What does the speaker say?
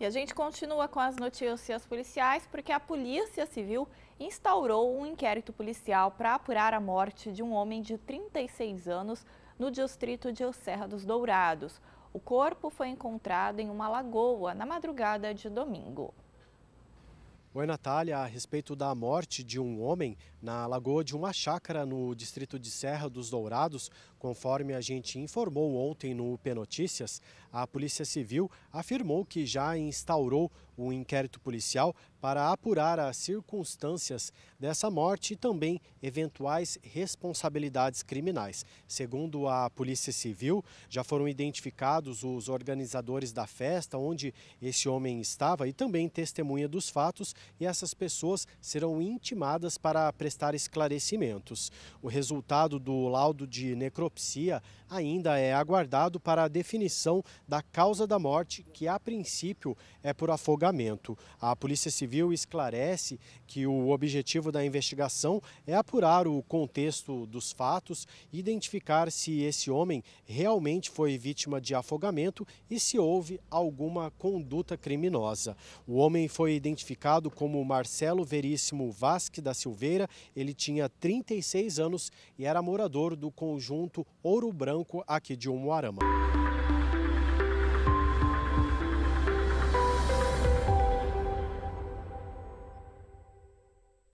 E a gente continua com as notícias policiais porque a Polícia Civil instaurou um inquérito policial para apurar a morte de um homem de 36 anos no distrito de Serra dos Dourados. O corpo foi encontrado em uma lagoa na madrugada de domingo. Oi, Natália. A respeito da morte de um homem na lagoa de uma chácara no distrito de Serra dos Dourados, conforme a gente informou ontem no UP Notícias, a Polícia Civil afirmou que já instaurou o inquérito policial para apurar as circunstâncias dessa morte e também eventuais responsabilidades criminais. Segundo a Polícia Civil, já foram identificados os organizadores da festa onde esse homem estava e também testemunha dos fatos, e essas pessoas serão intimadas para prestar esclarecimentos. O resultado do laudo de necropsia ainda é aguardado para a definição da causa da morte, que a princípio é por afogamento julgamento. A Polícia Civil esclarece que o objetivo da investigação é apurar o contexto dos fatos, identificar se esse homem realmente foi vítima de afogamento e se houve alguma conduta criminosa. O homem foi identificado como Marcelo Veríssimo Vasque da Silveira, ele tinha 36 anos e era morador do conjunto Ouro Branco aqui de Umuarama.